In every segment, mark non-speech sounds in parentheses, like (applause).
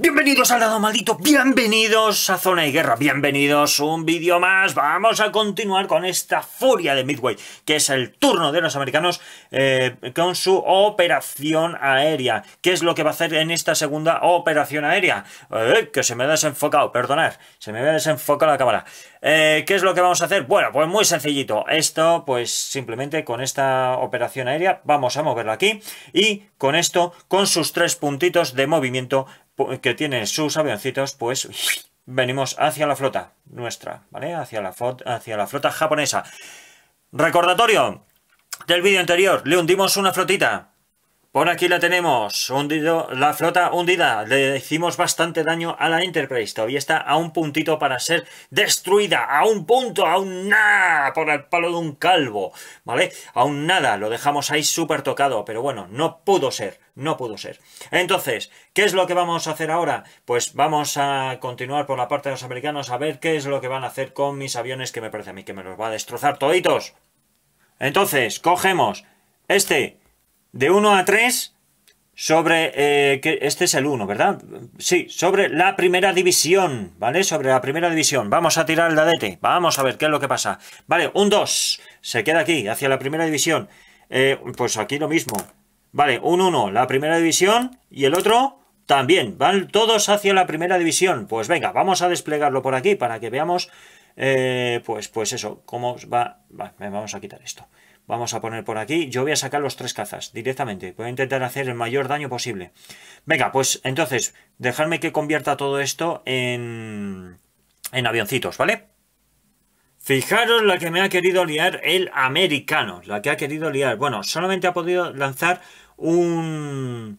Bienvenidos al lado maldito, bienvenidos a Zona y Guerra, bienvenidos un vídeo más. Vamos a continuar con esta furia de Midway, que es el turno de los americanos eh, con su operación aérea. ¿Qué es lo que va a hacer en esta segunda operación aérea? Eh, que se me ha desenfocado, perdonad, se me ha desenfocado la cámara. Eh, ¿Qué es lo que vamos a hacer? Bueno, pues muy sencillito. Esto, pues simplemente con esta operación aérea, vamos a moverlo aquí y con esto, con sus tres puntitos de movimiento, que tiene sus avioncitos, pues venimos hacia la flota nuestra, ¿vale? Hacia la, hacia la flota japonesa. Recordatorio del vídeo anterior, le hundimos una flotita, por aquí la tenemos, hundido, la flota hundida, le hicimos bastante daño a la Enterprise, todavía está a un puntito para ser destruida, a un punto, a un nada, por el palo de un calvo, ¿vale? A un nada, lo dejamos ahí súper tocado, pero bueno, no pudo ser, no pudo ser. Entonces, ¿qué es lo que vamos a hacer ahora? Pues vamos a continuar por la parte de los americanos a ver qué es lo que van a hacer con mis aviones, que me parece a mí que me los va a destrozar toditos. Entonces, cogemos este de 1 a 3 sobre, eh, que este es el 1, ¿verdad? Sí, sobre la primera división, ¿vale? Sobre la primera división. Vamos a tirar el dadete, vamos a ver qué es lo que pasa. Vale, un 2, se queda aquí, hacia la primera división. Eh, pues aquí lo mismo. Vale, un 1, la primera división, y el otro también. Van todos hacia la primera división. Pues venga, vamos a desplegarlo por aquí para que veamos, eh, pues, pues eso, cómo va... vamos a quitar esto. Vamos a poner por aquí. Yo voy a sacar los tres cazas directamente. Voy a intentar hacer el mayor daño posible. Venga, pues entonces, dejadme que convierta todo esto en, en avioncitos, ¿vale? Fijaros la que me ha querido liar el americano. La que ha querido liar. Bueno, solamente ha podido lanzar un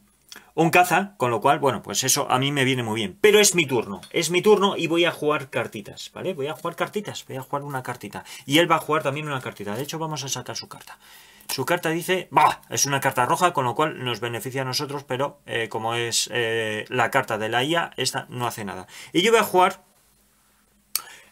un caza, con lo cual, bueno, pues eso a mí me viene muy bien. Pero es mi turno, es mi turno y voy a jugar cartitas, ¿vale? Voy a jugar cartitas, voy a jugar una cartita. Y él va a jugar también una cartita, de hecho vamos a sacar su carta. Su carta dice, va, es una carta roja, con lo cual nos beneficia a nosotros, pero eh, como es eh, la carta de la IA, esta no hace nada. Y yo voy a jugar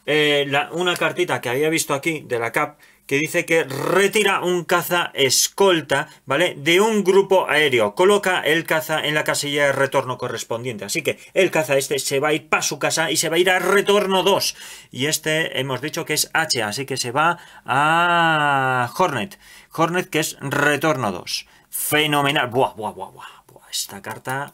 eh, una cartita que había visto aquí de la CAP, que dice que retira un caza escolta, ¿vale? De un grupo aéreo. Coloca el caza en la casilla de retorno correspondiente. Así que el caza este se va a ir para su casa y se va a ir a retorno 2. Y este hemos dicho que es H, así que se va a Hornet. Hornet que es retorno 2. Fenomenal. Buah, buah, buah, buah. Esta carta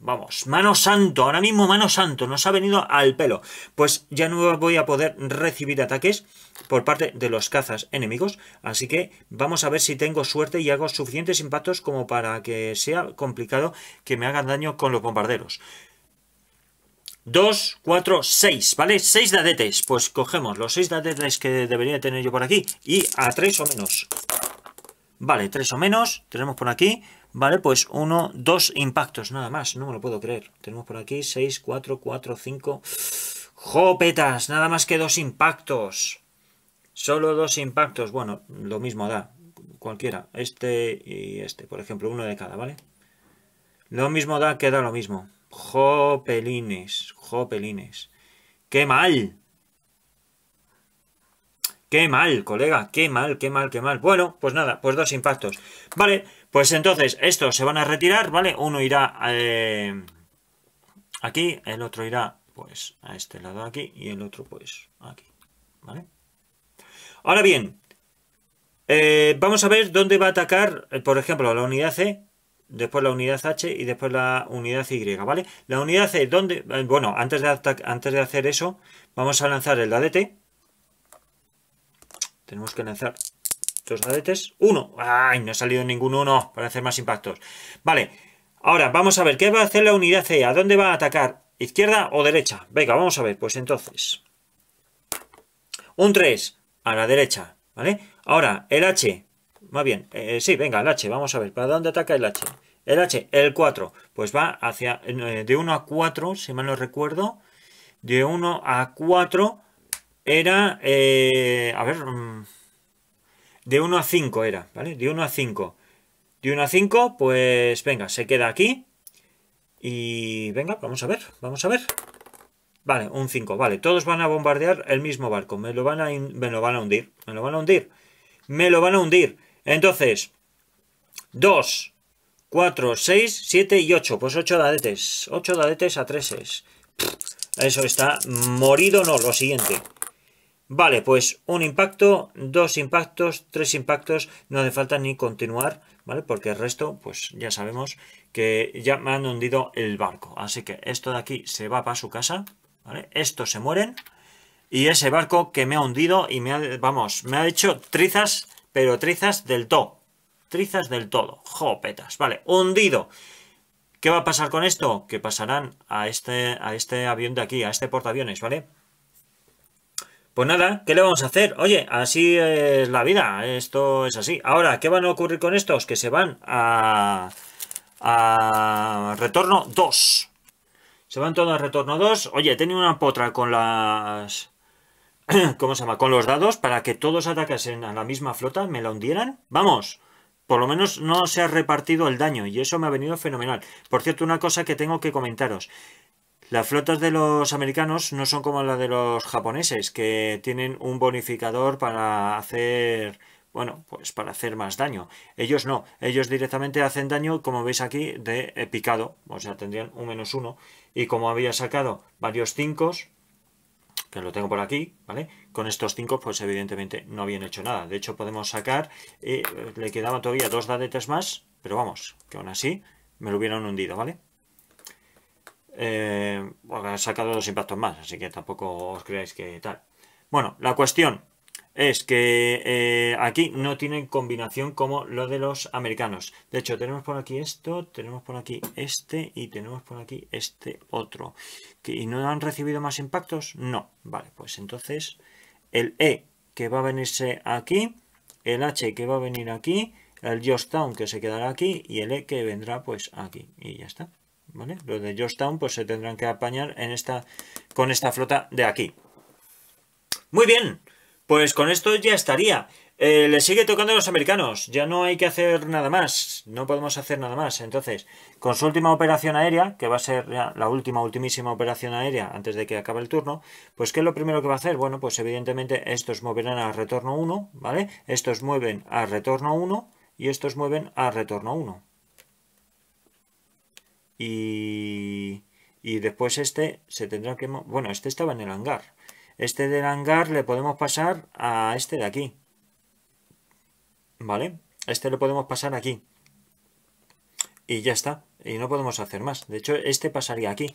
vamos, mano santo, ahora mismo mano santo, nos ha venido al pelo. Pues ya no voy a poder recibir ataques por parte de los cazas enemigos, así que vamos a ver si tengo suerte y hago suficientes impactos como para que sea complicado que me hagan daño con los bombarderos. 2, 4, 6, ¿vale? 6 dadetes, pues cogemos los 6 dadetes que debería tener yo por aquí y a 3 o menos. Vale, 3 o menos, tenemos por aquí, Vale, pues uno, dos impactos, nada más, no me lo puedo creer. Tenemos por aquí 6, 4, 4, 5. ¡Jopetas! Nada más que dos impactos. Solo dos impactos, bueno, lo mismo da, cualquiera, este y este, por ejemplo, uno de cada, ¿vale? Lo mismo da, queda lo mismo. Jopelines, jopelines. ¡Qué mal! ¡Qué mal, colega! ¡Qué mal, qué mal, qué mal! Bueno, pues nada, pues dos impactos. Vale, pues entonces estos se van a retirar, ¿vale? Uno irá eh, aquí, el otro irá pues a este lado aquí y el otro pues aquí, ¿vale? Ahora bien, eh, vamos a ver dónde va a atacar, eh, por ejemplo, la unidad C, e, después la unidad H y después la unidad Y, ¿vale? La unidad C, e, ¿dónde? Eh, bueno, antes de, antes de hacer eso, vamos a lanzar el ADT. Tenemos que lanzar dos ADTs. ¡Uno! ¡Ay! No ha salido ningún uno para hacer más impactos. Vale, ahora vamos a ver qué va a hacer la unidad C. E? ¿A dónde va a atacar? ¿Izquierda o derecha? Venga, vamos a ver. Pues entonces... Un 3 a la derecha, ¿vale? Ahora, el H, más bien, eh, eh, sí, venga, el H, vamos a ver, ¿para dónde ataca el H? El H, el 4, pues va hacia, eh, de 1 a 4, si mal no recuerdo, de 1 a 4 era, eh, a ver, mm, de 1 a 5 era, ¿vale? De 1 a 5. De 1 a 5, pues venga, se queda aquí. Y venga, vamos a ver, vamos a ver. Vale, un 5, vale. Todos van a bombardear el mismo barco. Me lo van a, me lo van a hundir. Me lo van a hundir. Me lo van a hundir. Entonces, 2, 4, 6, 7 y 8. Pues 8 dadetes. 8 dadetes a 3 Eso está morido, no, lo siguiente. Vale, pues un impacto, dos impactos, tres impactos, no hace falta ni continuar, ¿vale? Porque el resto, pues ya sabemos que ya me han hundido el barco. Así que esto de aquí se va para su casa, estos se mueren y ese barco que me ha hundido y me ha, vamos, me ha hecho trizas, pero trizas del todo. Trizas del todo. Jopetas, vale, hundido. ¿Qué va a pasar con esto? Que pasarán a este, a este avión de aquí, a este portaaviones, ¿vale? Pues nada, ¿qué le vamos a hacer? Oye, así es la vida, esto es así. Ahora, ¿qué van a ocurrir con estos? Que se van a, a retorno 2, se van todos a retorno dos Oye, he una potra con las... (clears throat) ¿Cómo se llama? Con los dados para que todos atacasen a la misma flota, me la hundieran. ¡Vamos! Por lo menos no se ha repartido el daño y eso me ha venido fenomenal. Por cierto, una cosa que tengo que comentaros. Las flotas de los americanos no son como las de los japoneses, que tienen un bonificador para hacer bueno, pues para hacer más daño. Ellos no, ellos directamente hacen daño, como veis aquí, de picado, o sea, tendrían un menos uno, y como había sacado varios 5, que lo tengo por aquí, ¿vale? Con estos 5, pues evidentemente no habían hecho nada. De hecho, podemos sacar, eh, le quedaban todavía dos dadetes más, pero vamos, que aún así me lo hubieran hundido, ¿vale? Eh, bueno, sacado dos impactos más, así que tampoco os creáis que tal. Bueno, la cuestión es que eh, aquí no tienen combinación como lo de los americanos. De hecho, tenemos por aquí esto, tenemos por aquí este y tenemos por aquí este otro. ¿Y no han recibido más impactos? No. Vale, pues entonces el E que va a venirse aquí, el H que va a venir aquí, el Georgetown que se quedará aquí y el E que vendrá pues aquí. Y ya está. ¿Vale? Lo de Georgetown pues se tendrán que apañar en esta, con esta flota de aquí. Muy bien. Pues con esto ya estaría. Eh, le sigue tocando a los americanos. Ya no hay que hacer nada más. No podemos hacer nada más. Entonces, con su última operación aérea, que va a ser la última, ultimísima operación aérea antes de que acabe el turno, pues ¿qué es lo primero que va a hacer? Bueno, pues evidentemente estos moverán a retorno 1, ¿vale? Estos mueven a retorno 1 y estos mueven a retorno 1. Y, y después este se tendrá que... Bueno, este estaba en el hangar. Este del hangar le podemos pasar a este de aquí. ¿Vale? Este lo podemos pasar aquí. Y ya está. Y no podemos hacer más. De hecho, este pasaría aquí.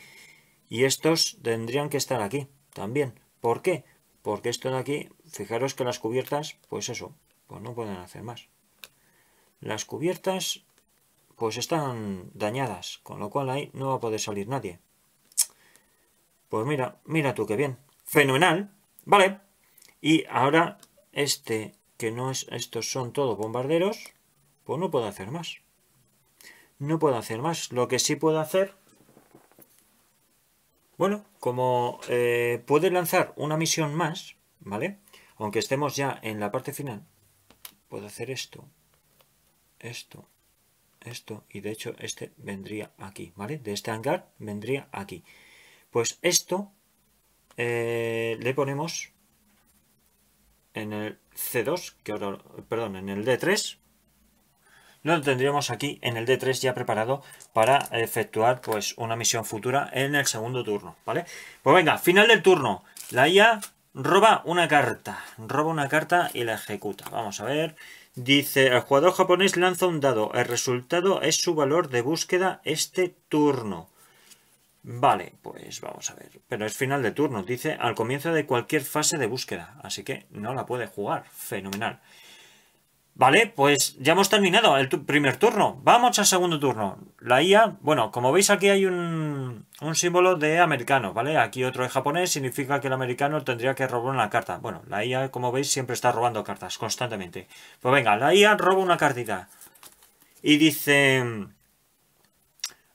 Y estos tendrían que estar aquí también. ¿Por qué? Porque esto de aquí, fijaros que las cubiertas, pues eso, pues no pueden hacer más. Las cubiertas, pues están dañadas, con lo cual ahí no va a poder salir nadie. Pues mira, mira tú qué bien fenomenal, ¿vale? Y ahora este, que no es, estos son todos bombarderos, pues no puedo hacer más. No puedo hacer más. Lo que sí puedo hacer, bueno, como eh, puede lanzar una misión más, ¿vale? Aunque estemos ya en la parte final, puedo hacer esto, esto, esto, y de hecho este vendría aquí, ¿vale? De este hangar vendría aquí. Pues esto eh, le ponemos en el C2, que perdón, en el D3, lo tendríamos aquí en el D3 ya preparado para efectuar pues una misión futura en el segundo turno, ¿vale? Pues venga, final del turno. La IA roba una carta, roba una carta y la ejecuta. Vamos a ver. Dice, el jugador japonés lanza un dado. El resultado es su valor de búsqueda este turno. Vale, pues vamos a ver. Pero es final de turno, dice al comienzo de cualquier fase de búsqueda, así que no la puede jugar. Fenomenal. Vale, pues ya hemos terminado el primer turno. Vamos al segundo turno. La IA, bueno, como veis aquí hay un, un símbolo de americano, ¿vale? Aquí otro de japonés, significa que el americano tendría que robar una carta. Bueno, la IA, como veis, siempre está robando cartas, constantemente. Pues venga, la IA roba una cartita. Y dice...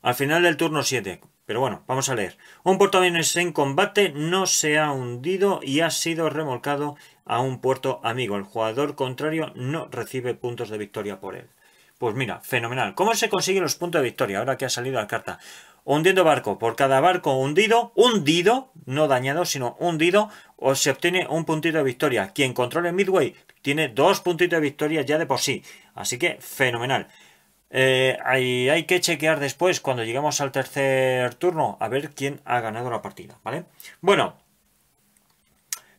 Al final del turno 7, pero bueno, vamos a leer. Un portaaviones en combate no se ha hundido y ha sido remolcado a un puerto amigo. El jugador contrario no recibe puntos de victoria por él. Pues mira, fenomenal. ¿Cómo se consiguen los puntos de victoria ahora que ha salido la carta? Hundiendo barco. Por cada barco hundido, hundido, no dañado, sino hundido, o se obtiene un puntito de victoria. Quien controle Midway tiene dos puntitos de victoria ya de por sí. Así que fenomenal. Eh, hay, que chequear después, cuando llegamos al tercer turno, a ver quién ha ganado la partida, ¿vale? Bueno.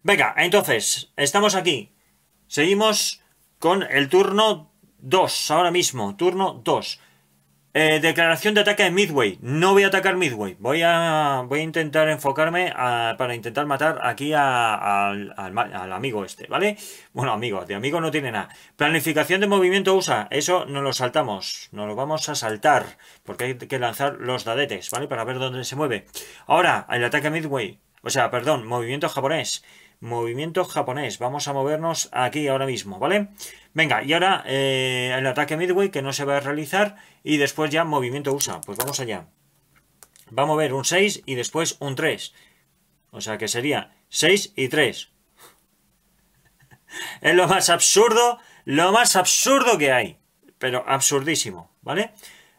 Venga, entonces, estamos aquí. Seguimos con el turno 2, ahora mismo, turno 2. Eh, declaración de ataque de Midway. No voy a atacar Midway. Voy a, voy a intentar enfocarme para intentar matar aquí al, al, amigo este, ¿vale? Bueno, amigo, de amigo no tiene nada. Planificación de movimiento USA. Eso no lo saltamos. no lo vamos a saltar. Porque hay que lanzar los dadetes, ¿vale? Para ver dónde se mueve. Ahora, el ataque Midway. O sea, perdón, movimiento japonés. Movimiento japonés. Vamos a movernos aquí ahora mismo, ¿vale? Venga, y ahora eh, el ataque midway que no se va a realizar y después ya movimiento USA. Pues vamos allá. Va a mover un 6 y después un 3. O sea que sería 6 y 3. (laughs) es lo más absurdo, lo más absurdo que hay. Pero absurdísimo, ¿vale?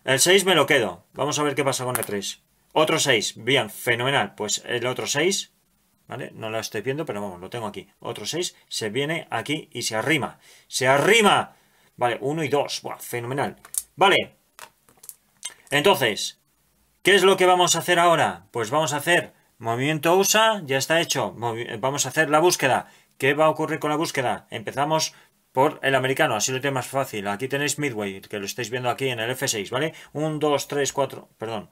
El 6 me lo quedo. Vamos a ver qué pasa con el 3. Otro 6. Bien, fenomenal. Pues el otro 6 ¿Vale? No lo estoy viendo, pero vamos, lo tengo aquí. Otro 6 se viene aquí y se arrima. ¡Se arrima! Vale, 1 y 2. Buah, fenomenal. Vale. Entonces, ¿qué es lo que vamos a hacer ahora? Pues vamos a hacer movimiento USA, ya está hecho. Eh, vamos a hacer la búsqueda. ¿Qué va a ocurrir con la búsqueda? Empezamos por el americano, así lo tiene más fácil. Aquí tenéis Midway, que lo estáis viendo aquí en el F6, ¿vale? 1, 2, 3, 4, perdón.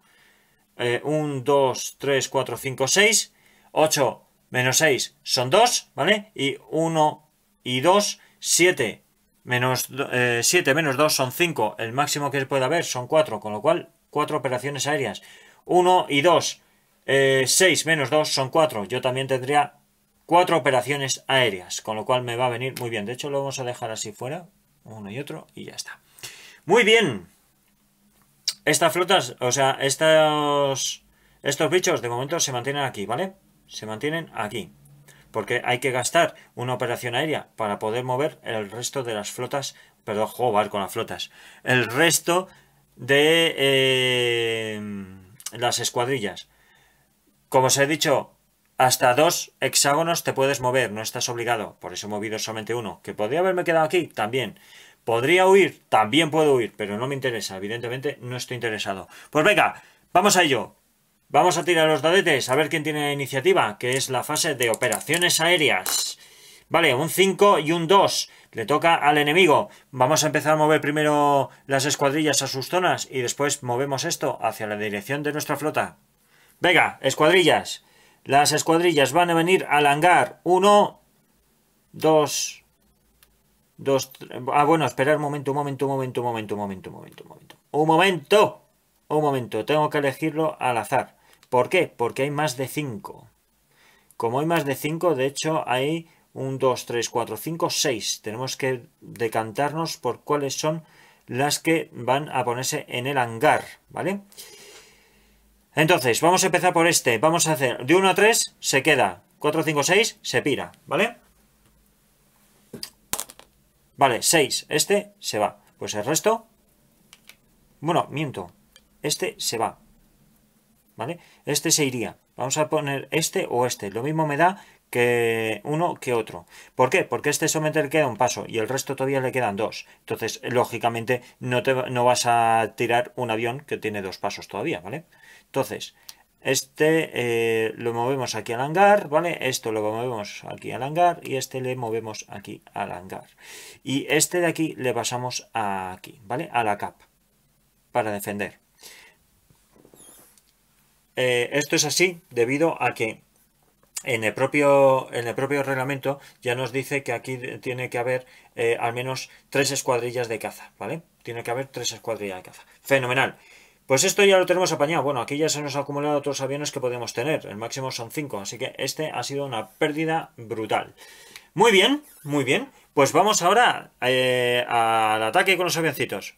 1, 2, 3, 4, 5, 6, 8, Menos 6 son 2, ¿vale? Y 1 y 2, 7. Menos, 7 eh, menos 2 son 5. El máximo que pueda haber son 4, con lo cual 4 operaciones aéreas. 1 y 2, eh, 6 menos 2 son 4. Yo también tendría 4 operaciones aéreas, con lo cual me va a venir muy bien. De hecho, lo vamos a dejar así fuera, uno y otro, y ya está. Muy bien. Estas flotas, o sea, estos, estos bichos de momento se mantienen aquí, ¿vale? se mantienen aquí, porque hay que gastar una operación aérea para poder mover el resto de las flotas, perdón, jugar con las flotas, el resto de eh, las escuadrillas. Como os he dicho, hasta dos hexágonos te puedes mover, no estás obligado, por eso he movido solamente uno, que podría haberme quedado aquí también. Podría huir, también puedo huir, pero no me interesa, evidentemente no estoy interesado. Pues venga, vamos a ello. Vamos a tirar los dadetes, a ver quién tiene iniciativa, que es la fase de operaciones aéreas. Vale, un 5 y un 2. Le toca al enemigo. Vamos a empezar a mover primero las escuadrillas a sus zonas y después movemos esto hacia la dirección de nuestra flota. Venga, escuadrillas. Las escuadrillas van a venir al hangar. Uno. Dos. Dos. Ah, bueno, esperar un momento, un momento, un momento, un momento, un momento, un momento, un momento. Un momento. Un momento, tengo que elegirlo al azar. ¿Por qué? Porque hay más de 5. Como hay más de 5, de hecho hay un 2, 3, 4, 5, 6. Tenemos que decantarnos por cuáles son las que van a ponerse en el hangar, ¿vale? Entonces, vamos a empezar por este. Vamos a hacer de 1 a 3, se queda. 4, 5, 6, se pira, ¿vale? Vale, 6. Este se va. Pues el resto... Bueno, miento. Este se va. Este se iría. Vamos a poner este o este. Lo mismo me da que uno que otro. ¿Por qué? Porque este solamente queda un paso y el resto todavía le quedan dos. Entonces, lógicamente, no, te, no vas a tirar un avión que tiene dos pasos todavía, ¿vale? Entonces, este eh, lo movemos aquí al hangar, ¿vale? Esto lo movemos aquí al hangar y este le movemos aquí al hangar. Y este de aquí le pasamos aquí, ¿vale? A la cap para defender. Eh, esto es así debido a que en el, propio, en el propio reglamento ya nos dice que aquí tiene que haber eh, al menos tres escuadrillas de caza, ¿vale? Tiene que haber tres escuadrillas de caza. Fenomenal. Pues esto ya lo tenemos apañado. Bueno, aquí ya se nos ha acumulado otros aviones que podemos tener. El máximo son cinco, así que este ha sido una pérdida brutal. Muy bien, muy bien. Pues vamos ahora eh, al ataque con los avioncitos.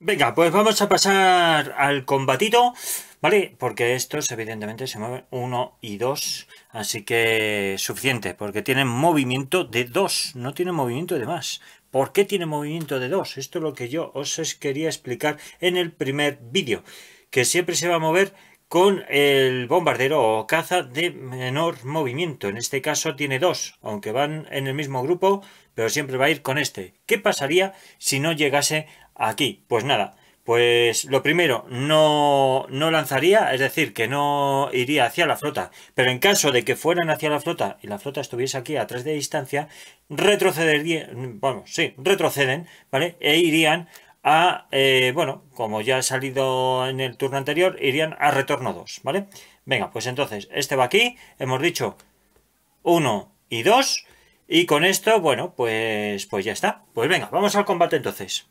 Venga, pues vamos a pasar al combatito. ¿Vale? Porque estos evidentemente se mueven uno y 2, así que suficiente, porque tienen movimiento de dos, no tiene movimiento de más. ¿Por qué tiene movimiento de dos? Esto es lo que yo os quería explicar en el primer vídeo, que siempre se va a mover con el bombardero o caza de menor movimiento. En este caso tiene dos, aunque van en el mismo grupo, pero siempre va a ir con este. ¿Qué pasaría si no llegase aquí? Pues nada, pues lo primero, no, lanzaría, es decir, que no iría hacia la flota, pero en caso de que fueran hacia la flota y la flota estuviese aquí a 3 de distancia, retrocederían, bueno, sí, retroceden, ¿vale? E irían a, eh, bueno, como ya ha salido en el turno anterior, irían a retorno 2, ¿vale? Venga, pues entonces, este va aquí, hemos dicho 1 y 2, y con esto, bueno, pues, pues ya está. Pues venga, vamos al combate entonces.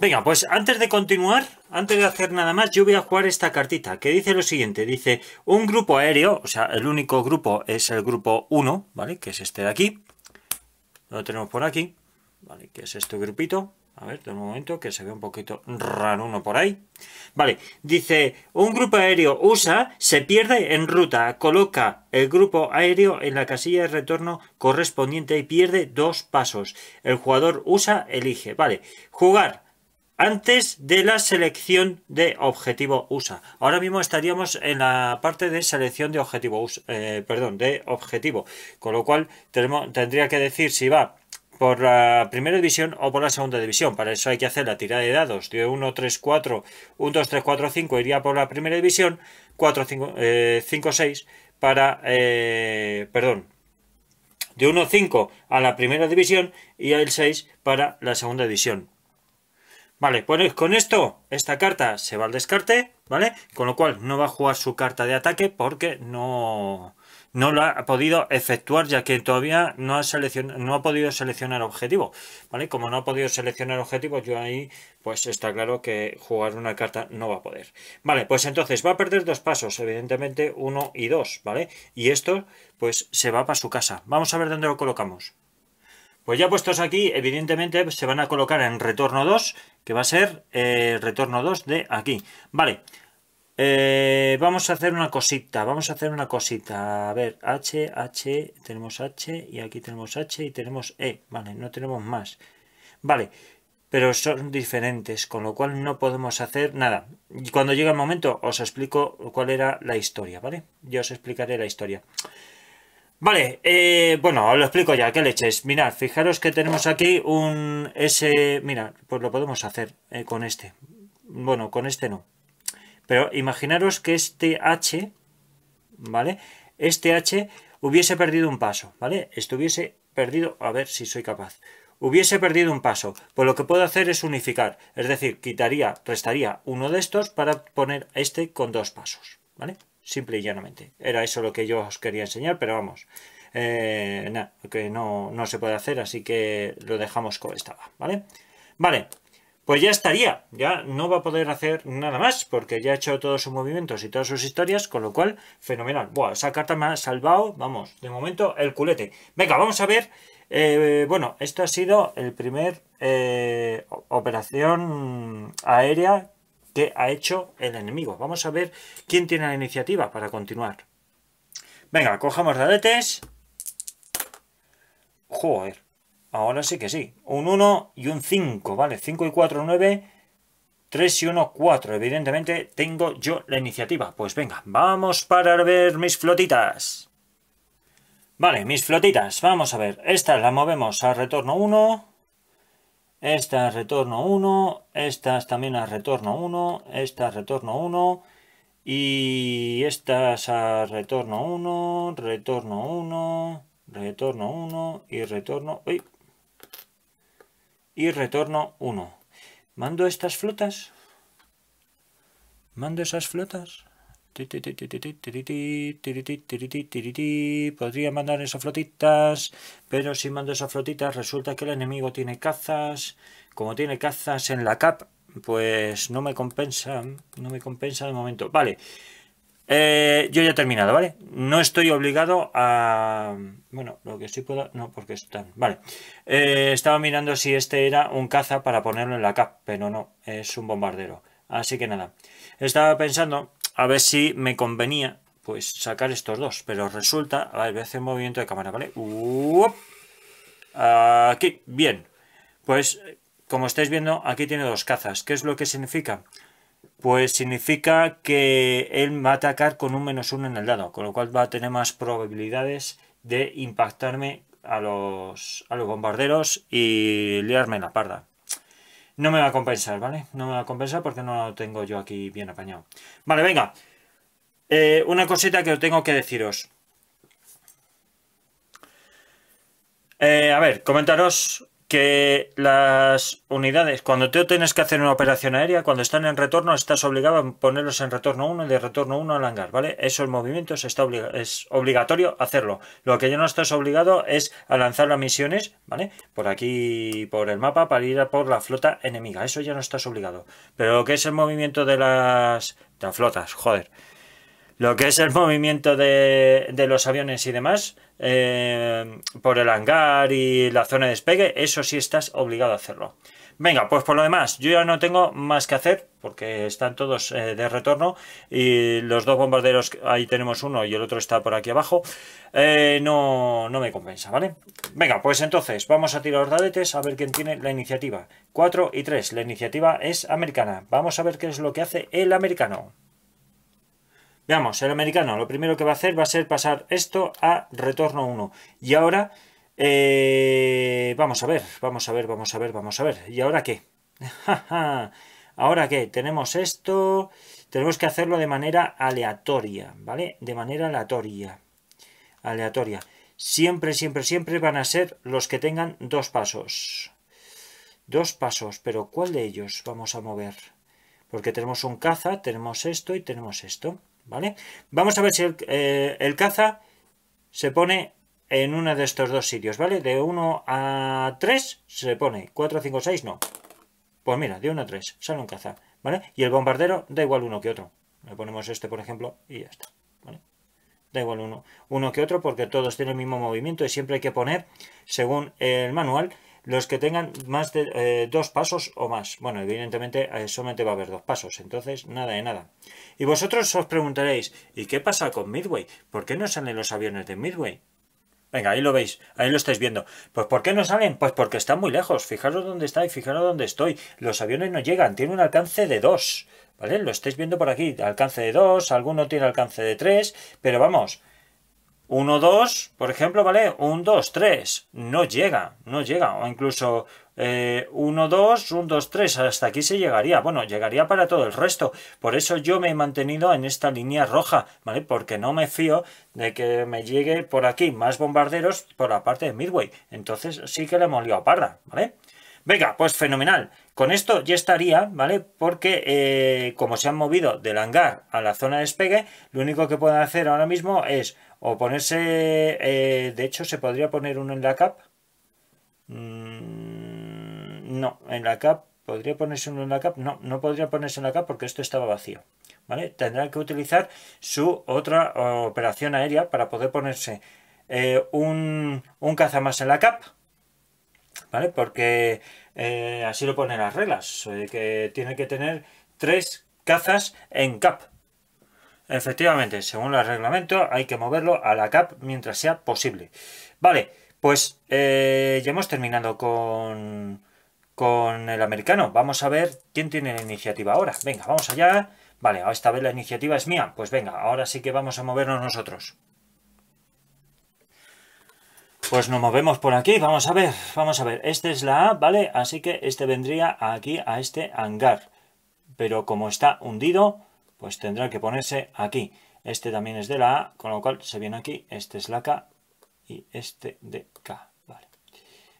Venga, pues antes de continuar, antes de hacer nada más, yo voy a jugar esta cartita que dice lo siguiente. Dice, un grupo aéreo, o sea, el único grupo es el grupo 1, ¿vale? Que es este de aquí. Lo tenemos por aquí, ¿vale? Que es este grupito. A ver, de un momento, que se ve un poquito raro uno por ahí. Vale, dice, un grupo aéreo USA se pierde en ruta. Coloca el grupo aéreo en la casilla de retorno correspondiente y pierde dos pasos. El jugador USA elige. Vale, jugar antes de la selección de objetivo USA. Ahora mismo estaríamos en la parte de selección de objetivo, eh, perdón, de objetivo, con lo cual tendría que decir si va por la primera división o por la segunda división. Para eso hay que hacer la tirada de dados. De 1, 3, 4, 1, 2, 3, 4, 5 iría por la primera división, 4, 5, eh, 6 para... Eh, perdón. De 1, 5 a la primera división y el 6 para la segunda división. Vale, pues con esto, esta carta se va al descarte, ¿vale? Con lo cual no va a jugar su carta de ataque porque no, no lo ha podido efectuar, ya que todavía no ha, seleccionado, no ha podido seleccionar objetivo, ¿vale? Como no ha podido seleccionar objetivo, yo ahí, pues está claro que jugar una carta no va a poder. Vale, pues entonces va a perder dos pasos, evidentemente uno y dos, ¿vale? Y esto, pues se va para su casa. Vamos a ver dónde lo colocamos. Pues ya puestos aquí, evidentemente se van a colocar en retorno 2, que va a ser el eh, retorno 2 de aquí. Vale, eh, vamos a hacer una cosita, vamos a hacer una cosita. A ver, H, H, tenemos H, y aquí tenemos H y tenemos E. Vale, no tenemos más. Vale, pero son diferentes, con lo cual no podemos hacer nada. y Cuando llegue el momento os explico cuál era la historia, ¿vale? Yo os explicaré la historia. Vale, eh, bueno, os lo explico ya, qué leches. Mirad, fijaros que tenemos aquí un S... Mira, pues lo podemos hacer eh, con este. Bueno, con este no. Pero imaginaros que este H, ¿vale? Este H hubiese perdido un paso, ¿vale? Estuviese perdido... A ver si soy capaz. Hubiese perdido un paso. Pues lo que puedo hacer es unificar. Es decir, quitaría, restaría uno de estos para poner este con dos pasos, ¿vale? simple y llanamente. Era eso lo que yo os quería enseñar, pero vamos, eh, que no, no se puede hacer, así que lo dejamos como estaba, ¿vale? Vale, pues ya estaría, ya no va a poder hacer nada más, porque ya ha hecho todos sus movimientos y todas sus historias, con lo cual, fenomenal. Buah, esa carta me ha salvado, vamos, de momento, el culete. Venga, vamos a ver, eh, bueno, esto ha sido el primer eh, operación aérea ha hecho el enemigo. Vamos a ver quién tiene la iniciativa para continuar. Venga, cojamos dadetes. Joder, ahora sí que sí. Un 1 y un 5, ¿vale? 5 y 4, 9. 3 y 1, 4. Evidentemente tengo yo la iniciativa. Pues venga, vamos para ver mis flotitas. Vale, mis flotitas, vamos a ver. Esta la movemos a retorno 1. Esta retorno 1, estas también a retorno 1, Estas retorno 1 y estas a retorno 1, retorno 1, retorno 1 y retorno... ¡Uy! Y retorno 1. ¿Mando estas flotas? ¿Mando esas flotas? Podría mandar esas flotitas, pero si mando esas flotitas resulta que el enemigo tiene cazas. Como tiene cazas en la cap, pues no me compensa, no me compensa de momento. Vale, eh, yo ya he terminado, ¿vale? No estoy obligado a... Bueno, lo que sí puedo... No, porque están... Vale. Eh, estaba mirando si este era un caza para ponerlo en la cap, pero no, es un bombardero. Así que nada. Estaba pensando a ver si me convenía pues sacar estos dos. Pero resulta, a ver, voy a hacer movimiento de cámara, ¿vale? Aquí, bien. Pues como estáis viendo, aquí tiene dos cazas. ¿Qué es lo que significa? Pues significa que él va a atacar con un menos uno en el dado, con lo cual va a tener más probabilidades de impactarme a los, a los bombarderos y liarme en la parda. No me va a compensar, ¿vale? No me va a compensar porque no lo tengo yo aquí bien apañado. Vale, venga. Eh, una cosita que os tengo que deciros. Eh, a ver, comentaros que las unidades, cuando tú tienes que hacer una operación aérea, cuando están en retorno, estás obligado a ponerlos en retorno 1 y de retorno 1 al hangar, ¿vale? Esos movimientos está es obligatorio hacerlo. Lo que ya no estás obligado es a lanzar las misiones, ¿vale? Por aquí, por el mapa, para ir a por la flota enemiga. Eso ya no estás obligado. Pero lo que es el movimiento de las, de las flotas, joder. Lo que es el movimiento de, los aviones y demás, eh, por el hangar y la zona de despegue, eso sí estás obligado a hacerlo. Venga, pues por lo demás, yo ya no tengo más que hacer porque están todos eh, de retorno y los dos bombarderos, ahí tenemos uno y el otro está por aquí abajo, eh, no, no me compensa, ¿vale? Venga, pues entonces vamos a tirar los dadetes a ver quién tiene la iniciativa. 4 y 3, la iniciativa es americana. Vamos a ver qué es lo que hace el americano. Vamos, el americano lo primero que va a hacer va a ser pasar esto a retorno 1. Y ahora, eh, vamos a ver, vamos a ver, vamos a ver, vamos a ver. ¿Y ahora qué? (laughs) ahora qué, tenemos esto, tenemos que hacerlo de manera aleatoria, ¿vale? De manera aleatoria, aleatoria. Siempre, siempre, siempre van a ser los que tengan dos pasos. Dos pasos, pero ¿cuál de ellos vamos a mover? Porque tenemos un caza, tenemos esto y tenemos esto. ¿vale? Vamos a ver si eh, el, caza se pone en uno de estos dos sitios, ¿vale? De 1 a 3 se pone, 4, 5, 6 no. Pues mira, de 1 a 3 sale un caza, ¿vale? Y el bombardero da igual uno que otro. Le ponemos este, por ejemplo, y ya está, ¿vale? Da igual uno, uno que otro porque todos tienen el mismo movimiento y siempre hay que poner, según el manual, los que tengan más de eh, dos pasos o más. Bueno, evidentemente eh, solamente va a haber dos pasos, entonces nada de nada. Y vosotros os preguntaréis, ¿y qué pasa con Midway? ¿Por qué no salen los aviones de Midway? Venga, ahí lo veis, ahí lo estáis viendo. Pues ¿por qué no salen? Pues porque están muy lejos. Fijaros dónde está y fijaros dónde estoy. Los aviones no llegan, tiene un alcance de dos. ¿Vale? Lo estáis viendo por aquí, alcance de dos. alguno tiene alcance de tres. pero vamos, 1, 2, por ejemplo, ¿vale? 1, 2, 3. No llega, no llega. O incluso 1, 2, 1, 2, 3. Hasta aquí se llegaría. Bueno, llegaría para todo el resto. Por eso yo me he mantenido en esta línea roja, ¿vale? Porque no me fío de que me llegue por aquí más bombarderos por la parte de Midway. Entonces sí que le hemos liado parda, ¿vale? Venga, pues fenomenal. Con esto ya estaría, ¿vale? Porque eh, como se han movido del hangar a la zona de despegue, lo único que pueden hacer ahora mismo es o ponerse... Eh, de hecho, se podría poner uno en la cap. Mm, no, en la cap. ¿Podría ponerse uno en la cap? No, no podría ponerse en la cap porque esto estaba vacío. ¿Vale? Tendrán que utilizar su otra operación aérea para poder ponerse eh, un, un más en la cap ¿vale? Porque eh, así lo ponen las reglas, eh, que tiene que tener tres cazas en cap. Efectivamente, según el reglamento, hay que moverlo a la cap mientras sea posible. Vale, pues eh, ya hemos terminado con, con el americano. Vamos a ver quién tiene la iniciativa ahora. Venga, vamos allá. Vale, a esta vez la iniciativa es mía. Pues venga, ahora sí que vamos a movernos nosotros. Pues nos movemos por aquí, vamos a ver, vamos a ver. Esta es la A, ¿vale? Así que este vendría aquí a este hangar. Pero como está hundido, pues tendrá que ponerse aquí. Este también es de la A, con lo cual se viene aquí, este es la K y este de K, ¿vale?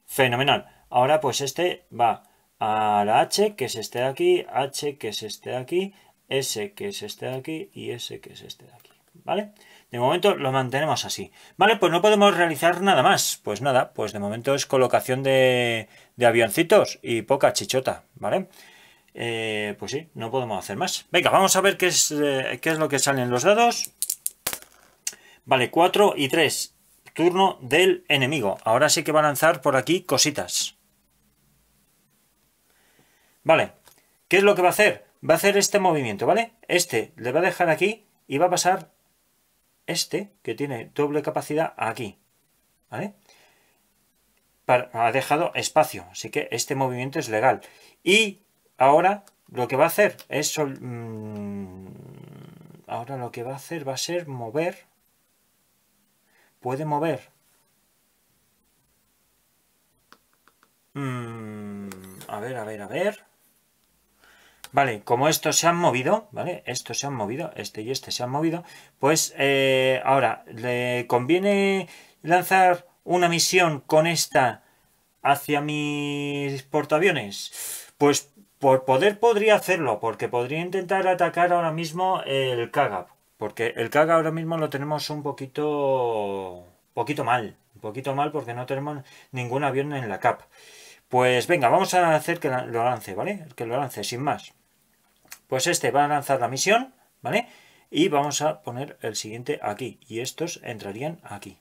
Fenomenal. Ahora pues este va a la H, que es este de aquí, H, que es este de aquí, S, que es este de aquí y S, que es este de aquí, ¿vale? vale de momento lo mantenemos así. Vale, pues no podemos realizar nada más. Pues nada, pues de momento es colocación de, avioncitos y poca chichota, ¿vale? Eh, pues sí, no podemos hacer más. Venga, vamos a ver qué es, eh, qué es lo que salen los dados. Vale, 4 y 3. Turno del enemigo. Ahora sí que va a lanzar por aquí cositas. Vale, ¿qué es lo que va a hacer? Va a hacer este movimiento, ¿vale? Este le va a dejar aquí y va a pasar este, que tiene doble capacidad aquí, ¿vale? ha dejado espacio, así que este movimiento es legal. Y ahora lo que va a hacer es... Mm, ahora lo que va a hacer va a ser mover. Puede mover. Mm, a ver, a ver, a ver. Vale, como estos se han movido, ¿vale? Estos se han movido, este y este se han movido, pues eh, ahora, ¿le conviene lanzar una misión con esta hacia mis portaaviones? Pues por poder podría hacerlo, porque podría intentar atacar ahora mismo el Kaga, porque el Kaga ahora mismo lo tenemos un poquito, poquito mal, un poquito mal porque no tenemos ningún avión en la CAP. Pues venga, vamos a hacer que lo lance, ¿vale? Que lo lance, sin más. Pues este va a lanzar la misión, ¿vale? Y vamos a poner el siguiente aquí. Y estos entrarían aquí.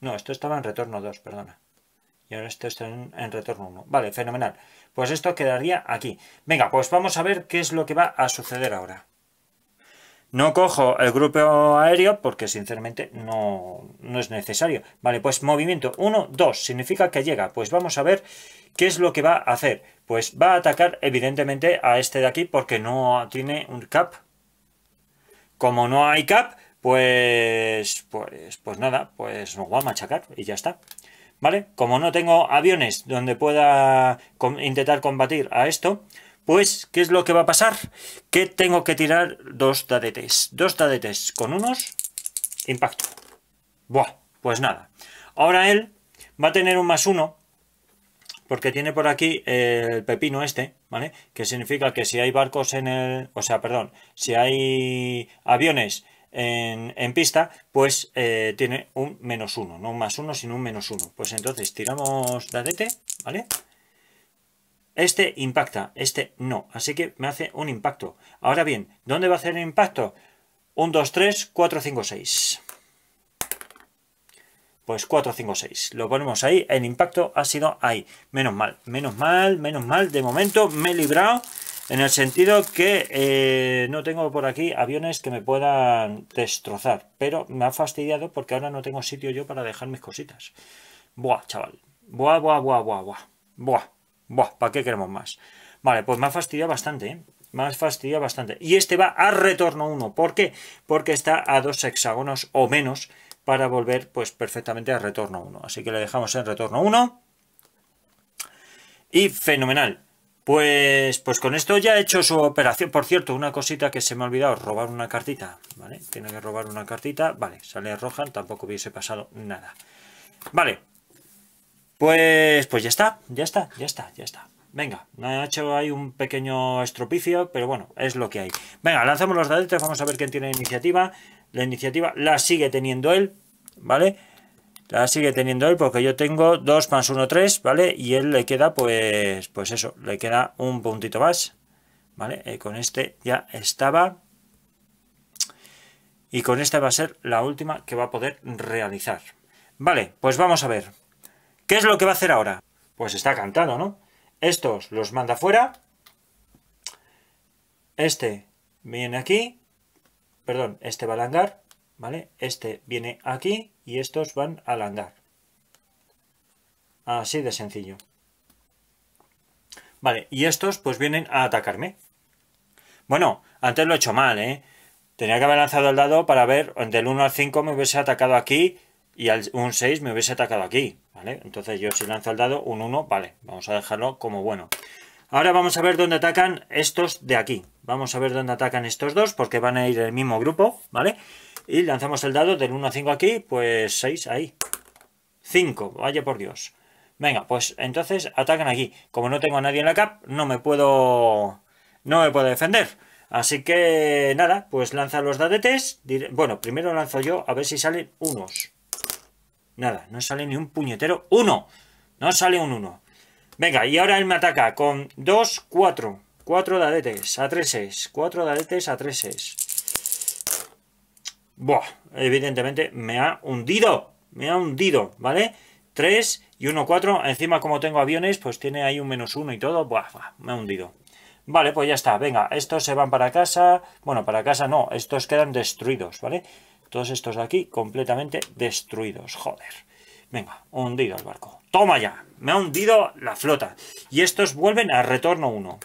No, esto estaba en retorno 2, perdona. Y ahora esto está en, retorno 1. Vale, fenomenal. Pues esto quedaría aquí. Venga, pues vamos a ver qué es lo que va a suceder ahora. No cojo el grupo aéreo porque sinceramente no, no es necesario. Vale, pues movimiento 1, 2, significa que llega. Pues vamos a ver qué es lo que va a hacer. Pues va a atacar evidentemente a este de aquí porque no tiene un cap. Como no hay cap, pues, pues, pues nada, pues nos va a machacar y ya está. ¿Vale? Como no tengo aviones donde pueda intentar combatir a esto, pues, ¿qué es lo que va a pasar? Que tengo que tirar dos dadetes. Dos dadetes con unos. Impacto. Buah, pues nada. Ahora él va a tener un más uno porque tiene por aquí el pepino este, ¿vale? Que significa que si hay barcos en el... o sea, perdón, si hay aviones en, pista, pues eh, tiene un menos uno, no un más uno, sino un menos uno. Pues entonces tiramos dadete, ¿vale? Este impacta, este no, así que me hace un impacto. Ahora bien, ¿dónde va a hacer el impacto? 1, 2, 3, 4, 5, 6. Pues 4, 5, 6. Lo ponemos ahí. El impacto ha sido ahí. Menos mal, menos mal, menos mal. De momento me he librado en el sentido que eh, no tengo por aquí aviones que me puedan destrozar. Pero me ha fastidiado porque ahora no tengo sitio yo para dejar mis cositas. Buah, chaval. Buah, buah, buah, buah, buah. Buah, buah. ¿Para qué queremos más? Vale, pues me ha fastidiado bastante, ¿eh? ha fastidiado bastante. Y este va a retorno 1. ¿Por qué? Porque está a dos hexágonos o menos para volver pues perfectamente a retorno 1. Así que le dejamos en retorno 1. Y fenomenal. Pues, pues con esto ya he hecho su operación. Por cierto, una cosita que se me ha olvidado, robar una cartita. ¿Vale? Tiene que robar una cartita. Vale, sale roja, tampoco hubiese pasado nada. Vale. Pues, pues ya está, ya está, ya está, ya está. Venga, me ha hecho ahí un pequeño estropicio, pero bueno, es lo que hay. Venga, lanzamos los dadetes, vamos a ver quién tiene iniciativa la iniciativa la sigue teniendo él, ¿vale? La sigue teniendo él porque yo tengo 2 más 1, 3, ¿vale? Y él le queda, pues, pues eso, le queda un puntito más, ¿vale? Eh, con este ya estaba. Y con esta va a ser la última que va a poder realizar. Vale, pues vamos a ver. ¿Qué es lo que va a hacer ahora? Pues está cantado, ¿no? Estos los manda fuera. Este viene aquí perdón, este va a hangar, ¿vale? Este viene aquí y estos van al hangar. Así de sencillo. Vale, y estos pues vienen a atacarme. Bueno, antes lo he hecho mal, ¿eh? Tenía que haber lanzado el dado para ver, del 1 al 5 me hubiese atacado aquí y al, un 6 me hubiese atacado aquí, ¿vale? Entonces yo si lanzo el dado, un 1, vale, vamos a dejarlo como bueno. Ahora vamos a ver dónde atacan estos de aquí. Vamos a ver dónde atacan estos dos, porque van a ir del el mismo grupo, ¿vale? Y lanzamos el dado del 1 a 5 aquí, pues 6 ahí. 5, vaya por Dios. Venga, pues entonces atacan aquí. Como no tengo a nadie en la cap, no me puedo... No me puedo defender. Así que, nada, pues lanza los dadetes. Bueno, primero lanzo yo a ver si salen unos. Nada, no sale ni un puñetero. ¡Uno! No sale un uno. Venga, y ahora él me ataca con 2, 4. 4 de a 3, 6. 4 de a 3, 6. Buah, evidentemente me ha hundido. Me ha hundido, ¿vale? 3 y 1, 4. Encima, como tengo aviones, pues tiene ahí un menos 1 y todo. Buah, buah, me ha hundido. Vale, pues ya está. Venga, estos se van para casa. Bueno, para casa no. Estos quedan destruidos, ¿vale? Todos estos de aquí completamente destruidos. Joder. Venga, hundido el barco. ¡Toma ya! Me ha hundido la flota. Y estos vuelven a retorno 1.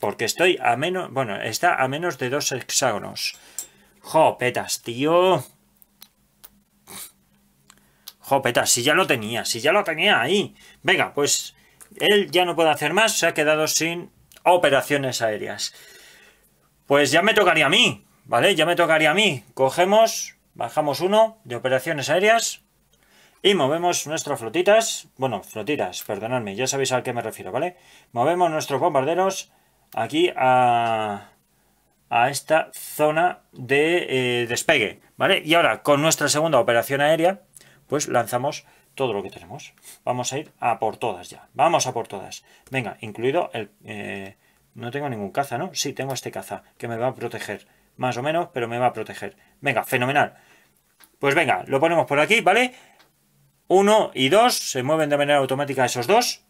Porque estoy a menos... Bueno, está a menos de dos hexágonos. ¡Jopetas, tío! ¡Jopetas! Si ya lo tenía, si ya lo tenía ahí. Venga, pues él ya no puede hacer más. Se ha quedado sin operaciones aéreas. Pues ya me tocaría a mí, ¿vale? Ya me tocaría a mí. Cogemos, bajamos uno de operaciones aéreas y movemos nuestras flotitas, bueno, flotitas, perdonadme, ya sabéis a qué me refiero, ¿vale? Movemos nuestros bombarderos aquí a, a esta zona de eh, despegue, ¿vale? Y ahora, con nuestra segunda operación aérea, pues lanzamos todo lo que tenemos. Vamos a ir a por todas ya, vamos a por todas. Venga, incluido el... Eh, no tengo ningún caza, ¿no? Sí, tengo este caza, que me va a proteger, más o menos, pero me va a proteger. Venga, fenomenal. Pues venga, lo ponemos por aquí, ¿vale? 1 y 2, se mueven de manera automática esos dos,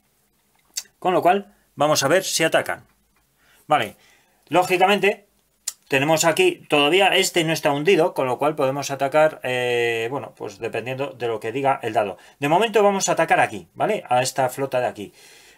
con lo cual vamos a ver si atacan. Vale, lógicamente tenemos aquí, todavía este no está hundido, con lo cual podemos atacar, eh, bueno, pues dependiendo de lo que diga el dado. De momento vamos a atacar aquí, ¿vale? A esta flota de aquí.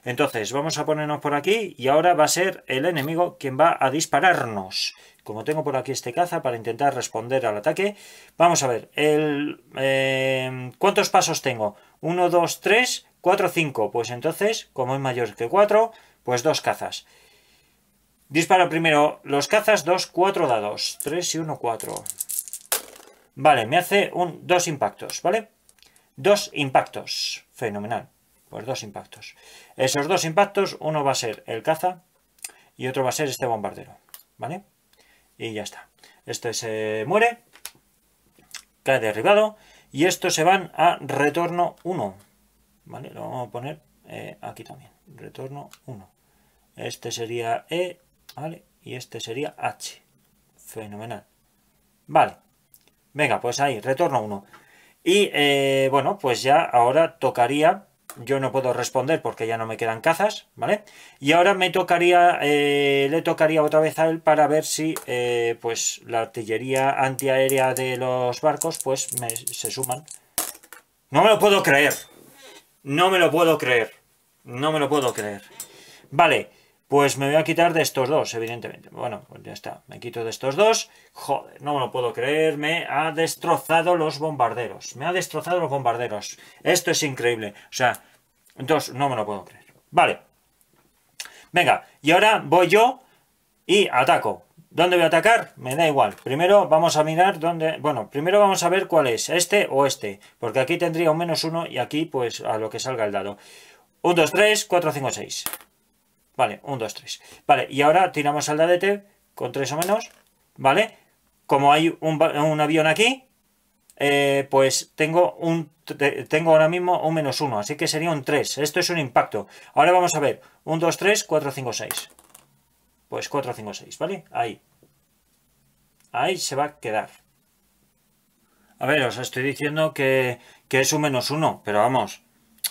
Entonces, vamos a ponernos por aquí y ahora va a ser el enemigo quien va a dispararnos como tengo por aquí este caza para intentar responder al ataque, vamos a ver, el, em, ¿cuántos pasos tengo? 1, 2, 3, 4, 5. Pues entonces, como es mayor que 4, pues dos cazas. Disparo primero los cazas, 2, 4 dados. 3 y 1, 4. Vale, me hace un, dos impactos, ¿vale? Dos impactos. Fenomenal. Pues dos impactos. Esos dos impactos, uno va a ser el caza y otro va a ser este bombardero, ¿vale? y ya está. Este se muere, cae derribado y estos se van a retorno 1. ¿Vale? Lo vamos a poner eh, aquí también. Retorno 1. Este sería E, ¿vale? Y este sería H. Fenomenal. Vale. Venga, pues ahí, retorno 1. Y eh, bueno, pues ya ahora tocaría yo no puedo responder porque ya no me quedan cazas, ¿vale? Y ahora me tocaría, eh, le tocaría otra vez a él para ver si, eh, pues, la artillería antiaérea de los barcos, pues, me, se suman. No me lo puedo creer. No me lo puedo creer. No me lo puedo creer. Vale, pues me voy a quitar de estos dos, evidentemente. Bueno, pues ya está. Me quito de estos dos. Joder, no me lo puedo creer. Me ha destrozado los bombarderos. Me ha destrozado los bombarderos. Esto es increíble. O sea, entonces, no me lo puedo creer. Vale. Venga, y ahora voy yo y ataco. ¿Dónde voy a atacar? Me da igual. Primero vamos a mirar dónde... Bueno, primero vamos a ver cuál es, este o este. Porque aquí tendría un menos uno y aquí, pues, a lo que salga el dado. 1, 2, 3, 4, 5, 6. Vale, 1, 2, 3. Vale, y ahora tiramos al dadete con tres o menos. ¿Vale? Como hay un avión aquí, eh, pues tengo, un, tengo ahora mismo un menos 1, así que sería un 3. Esto es un impacto. Ahora vamos a ver, 1, 2, 3, 4, 5, 6. Pues 4, 5, 6, ¿vale? Ahí. Ahí se va a quedar. A ver, os estoy diciendo que, es un menos 1, pero vamos,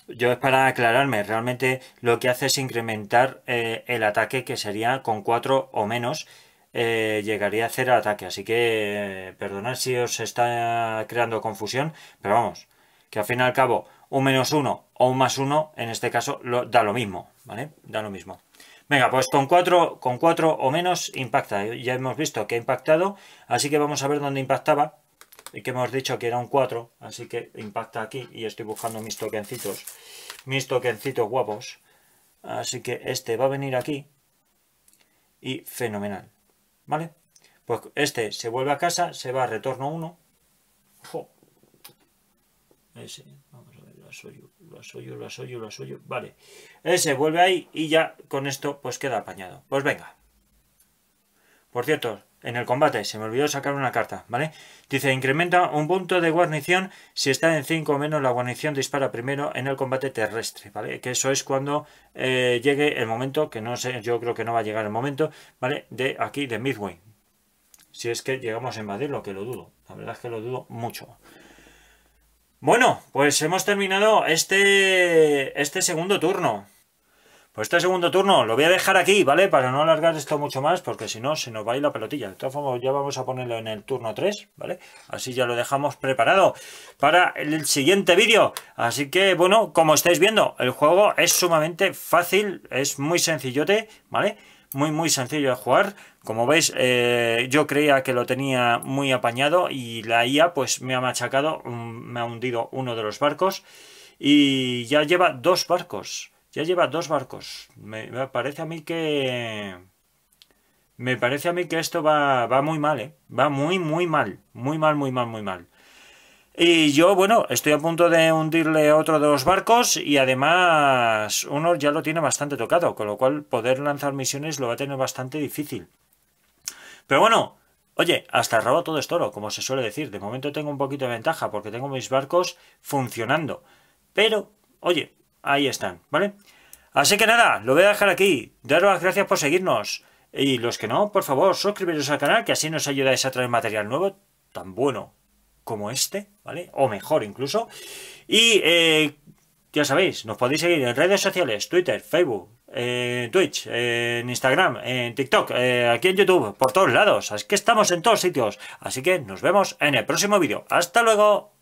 yo es para aclararme, realmente lo que hace es incrementar eh, el ataque que sería con 4 o menos eh, llegaría a hacer ataque. Así que perdonad si os está creando confusión, pero vamos, que al fin y al cabo un menos uno o un más uno, en este caso da lo mismo, ¿vale? Da lo mismo. Venga, pues con 4 con cuatro o menos impacta. Ya hemos visto que ha impactado, así que vamos a ver dónde impactaba. Y que hemos dicho que era un 4, así que impacta aquí. Y estoy buscando mis toquencitos, mis toquencitos guapos. Así que este va a venir aquí. Y fenomenal. ¿Vale? Pues este se vuelve a casa, se va a retorno 1. ¡Ojo! Ese, vamos a ver, lo asoyo, lo asoyo, lo asoyo, lo asoyo. Vale. Ese vuelve ahí y ya con esto pues queda apañado. Pues venga. Por cierto, en el combate, se me olvidó sacar una carta, ¿vale? Dice, incrementa un punto de guarnición si está en 5 o menos, la guarnición dispara primero en el combate terrestre, ¿vale? Que eso es cuando eh, llegue el momento, que no sé, yo creo que no va a llegar el momento, ¿vale? De aquí, de Midway. Si es que llegamos a invadirlo, que lo dudo, la verdad es que lo dudo mucho. Bueno, pues hemos terminado este, este segundo turno. Pues este segundo turno lo voy a dejar aquí, ¿vale? Para no alargar esto mucho más, porque si no se nos va a ir la pelotilla. De todas formas, ya vamos a ponerlo en el turno 3, ¿vale? Así ya lo dejamos preparado para el siguiente vídeo. Así que, bueno, como estáis viendo, el juego es sumamente fácil, es muy sencillote, ¿vale? Muy, muy sencillo de jugar. Como veis, eh, yo creía que lo tenía muy apañado y la IA pues me ha machacado, mm, me ha hundido uno de los barcos y ya lleva dos barcos. Ya lleva dos barcos. Me, parece a mí que... Me parece a mí que esto va, va muy mal, ¿eh? Va muy, muy mal. Muy mal, muy mal, muy mal. Y yo, bueno, estoy a punto de hundirle otro de los barcos y además uno ya lo tiene bastante tocado, con lo cual poder lanzar misiones lo va a tener bastante difícil. Pero bueno, oye, hasta el todo es toro, como se suele decir. De momento tengo un poquito de ventaja porque tengo mis barcos funcionando. Pero, oye, ahí están, ¿vale? Así que nada, lo voy a dejar aquí. Daros las gracias por seguirnos. Y los que no, por favor, suscribiros al canal, que así nos ayudáis a traer material nuevo, tan bueno como este, ¿vale? O mejor incluso. Y eh, ya sabéis, nos podéis seguir en redes sociales, Twitter, Facebook, eh, Twitch, eh, en Instagram, en TikTok, eh, aquí en YouTube, por todos lados. Así que estamos en todos sitios. Así que nos vemos en el próximo vídeo. ¡Hasta luego!